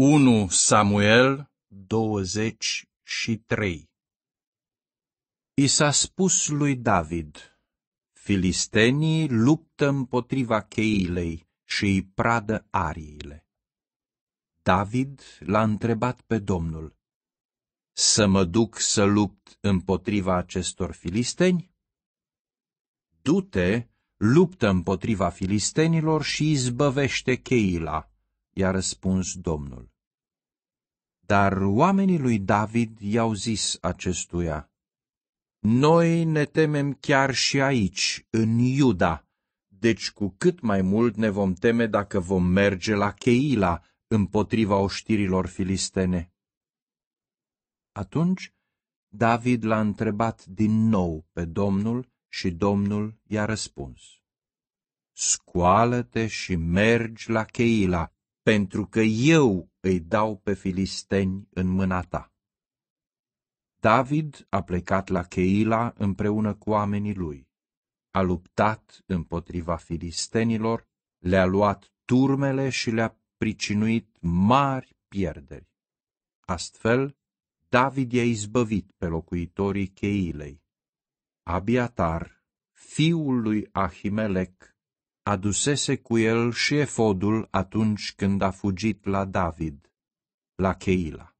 1 Samuel 23 I s-a spus lui David, Filistenii luptă împotriva cheilei și îi pradă ariile. David l-a întrebat pe Domnul, Să mă duc să lupt împotriva acestor filisteni? Du-te, luptă împotriva filistenilor și izbăvește cheila i-a răspuns Domnul. Dar oamenii lui David i-au zis acestuia, Noi ne temem chiar și aici, în Iuda, deci cu cât mai mult ne vom teme dacă vom merge la Cheila împotriva oștirilor filistene. Atunci David l-a întrebat din nou pe Domnul și Domnul i-a răspuns. Scoală-te și mergi la Cheila, pentru că eu îi dau pe filisteni în mâna ta. David a plecat la Cheila împreună cu oamenii lui. A luptat împotriva filistenilor, le-a luat turmele și le-a pricinuit mari pierderi. Astfel, David i-a izbăvit pe locuitorii Cheilei. Abiatar, fiul lui Ahimelec, adusese cu el și efodul atunci când a fugit la David, la Cheila.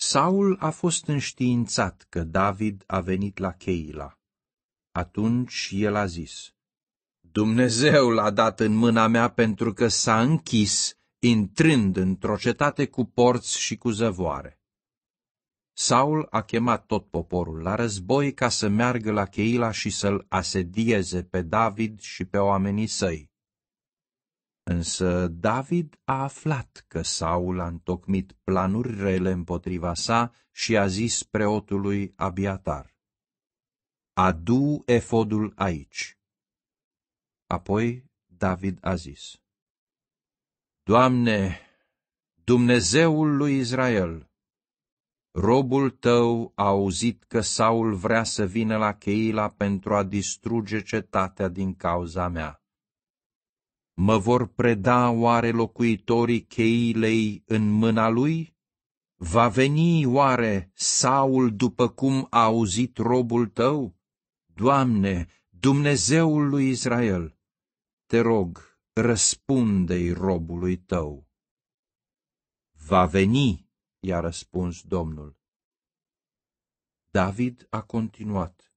Saul a fost înștiințat că David a venit la Cheila. Atunci el a zis, Dumnezeu l-a dat în mâna mea pentru că s-a închis, intrând într-o cetate cu porți și cu zăvoare. Saul a chemat tot poporul la război ca să meargă la Cheila și să-l asedieze pe David și pe oamenii săi. Însă David a aflat că Saul a întocmit planuri rele împotriva sa și a zis preotului Abiatar, Adu efodul aici. Apoi David a zis, Doamne, Dumnezeul lui Israel, Robul tău a auzit că Saul vrea să vină la Cheila pentru a distruge cetatea din cauza mea. Mă vor preda oare locuitorii Cheilei în mâna lui? Va veni oare Saul după cum a auzit robul tău? Doamne, Dumnezeul lui Israel, te rog, răspunde-i robului tău. Va veni, i-a răspuns Domnul. David a continuat.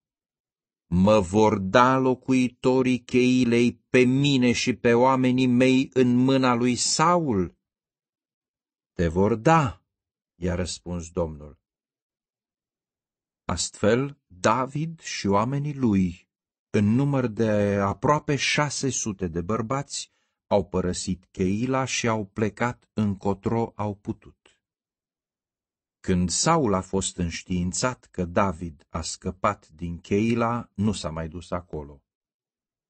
Mă vor da locuitorii cheilei pe mine și pe oamenii mei în mâna lui Saul? Te vor da, i-a răspuns Domnul. Astfel, David și oamenii lui, în număr de aproape șase sute de bărbați, au părăsit Cheila și au plecat încotro au putut. Când Saul a fost înștiințat că David a scăpat din Cheila, nu s-a mai dus acolo.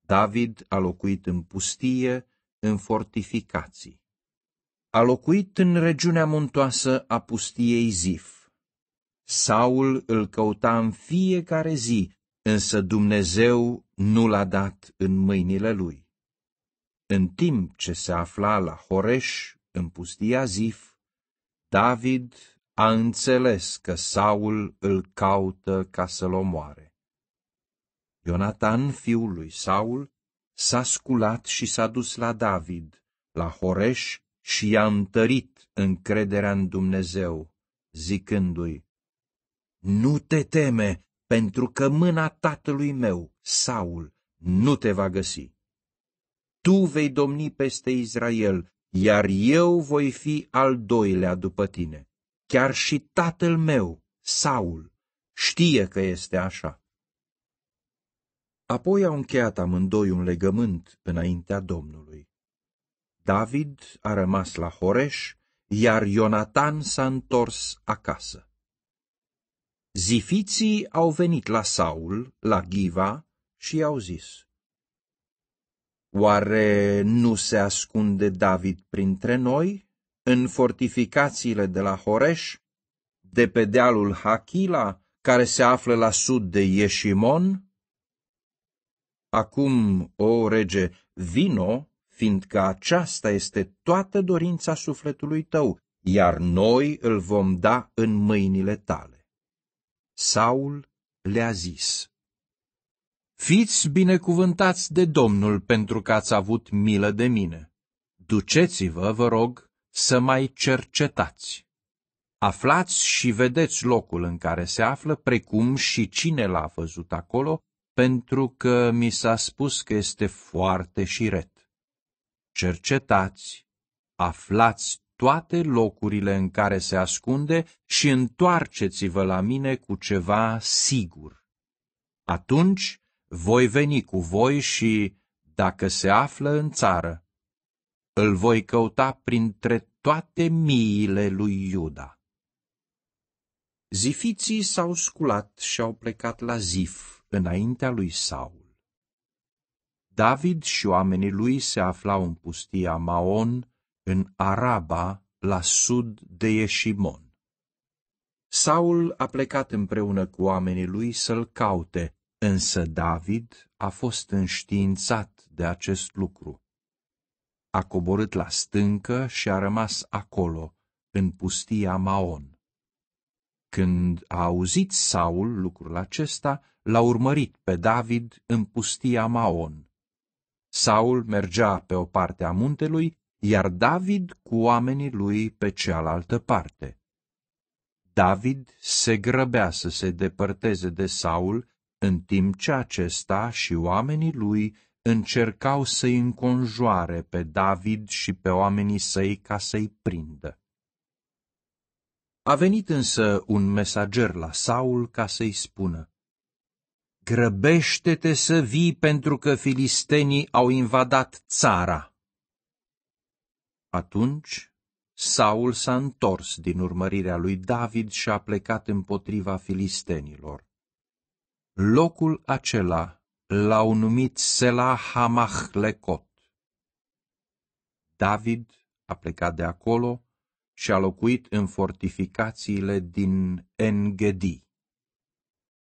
David a locuit în pustie, în fortificații. A locuit în regiunea muntoasă a pustiei Zif. Saul îl căuta în fiecare zi, însă Dumnezeu nu l-a dat în mâinile lui. În timp ce se afla la Horeș, în pustia Zif, David a înțeles că Saul îl caută ca să-l omoare. Ionatan, fiul lui Saul, s-a sculat și s-a dus la David, la Horeș și i-a întărit încrederea în Dumnezeu, zicându-i, Nu te teme, pentru că mâna tatălui meu, Saul, nu te va găsi. Tu vei domni peste Israel, iar eu voi fi al doilea după tine. Chiar și tatăl meu, Saul, știe că este așa. Apoi au încheiat amândoi un legământ înaintea Domnului. David a rămas la Horeș, iar Ionatan s-a întors acasă. Zifiții au venit la Saul, la Giva, și i-au zis, Oare nu se ascunde David printre noi în fortificațiile de la Horeș, de pe dealul Hachila, care se află la sud de Ieșimon? Acum, o rege, vino, fiindcă aceasta este toată dorința sufletului tău, iar noi îl vom da în mâinile tale. Saul le-a zis, Fiți binecuvântați de Domnul pentru că ați avut milă de mine. Duceți-vă, vă rog, să mai cercetați. Aflați și vedeți locul în care se află, precum și cine l-a văzut acolo, pentru că mi s-a spus că este foarte șiret. Cercetați, aflați toate locurile în care se ascunde și întoarceți-vă la mine cu ceva sigur. Atunci voi veni cu voi și, dacă se află în țară, îl voi căuta printre toate miile lui Iuda. Zifiții s-au sculat și au plecat la Zif, înaintea lui Saul. David și oamenii lui se aflau în pustia Maon, în Araba, la sud de Ieșimon. Saul a plecat împreună cu oamenii lui să-l caute, însă David a fost înștiințat de acest lucru a coborât la stâncă și a rămas acolo, în pustia Maon. Când a auzit Saul lucrul acesta, l-a urmărit pe David în pustia Maon. Saul mergea pe o parte a muntelui, iar David cu oamenii lui pe cealaltă parte. David se grăbea să se depărteze de Saul, în timp ce acesta și oamenii lui încercau să-i înconjoare pe David și pe oamenii săi ca să-i prindă. A venit însă un mesager la Saul ca să-i spună, Grăbește-te să vii pentru că filistenii au invadat țara. Atunci Saul s-a întors din urmărirea lui David și a plecat împotriva filistenilor. Locul acela l-au numit Sela Hamahlecot. David a plecat de acolo și a locuit în fortificațiile din Engedi.